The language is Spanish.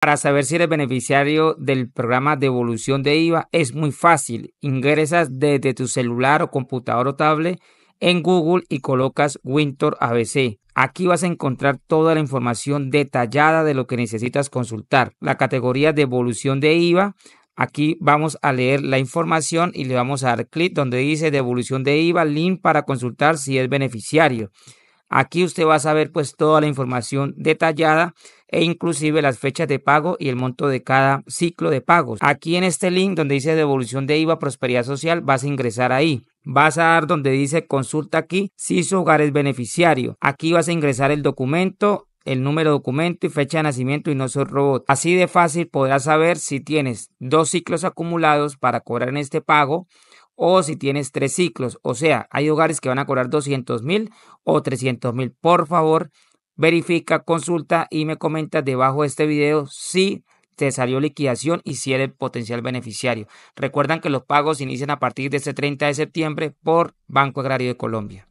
Para saber si eres beneficiario del programa de evolución de IVA es muy fácil. Ingresas desde tu celular o computador o tablet en Google y colocas Winter ABC. Aquí vas a encontrar toda la información detallada de lo que necesitas consultar. La categoría de evolución de IVA. Aquí vamos a leer la información y le vamos a dar clic donde dice devolución de IVA, link para consultar si es beneficiario. Aquí usted va a saber pues toda la información detallada e inclusive las fechas de pago y el monto de cada ciclo de pagos. Aquí en este link donde dice devolución de IVA Prosperidad Social vas a ingresar ahí. Vas a dar donde dice consulta aquí si su hogar es beneficiario. Aquí vas a ingresar el documento el número de documento y fecha de nacimiento y no soy robot. Así de fácil podrás saber si tienes dos ciclos acumulados para cobrar en este pago o si tienes tres ciclos. O sea, hay hogares que van a cobrar 200 mil o 300 mil. Por favor, verifica, consulta y me comenta debajo de este video si te salió liquidación y si eres potencial beneficiario. Recuerdan que los pagos inician a partir de este 30 de septiembre por Banco Agrario de Colombia.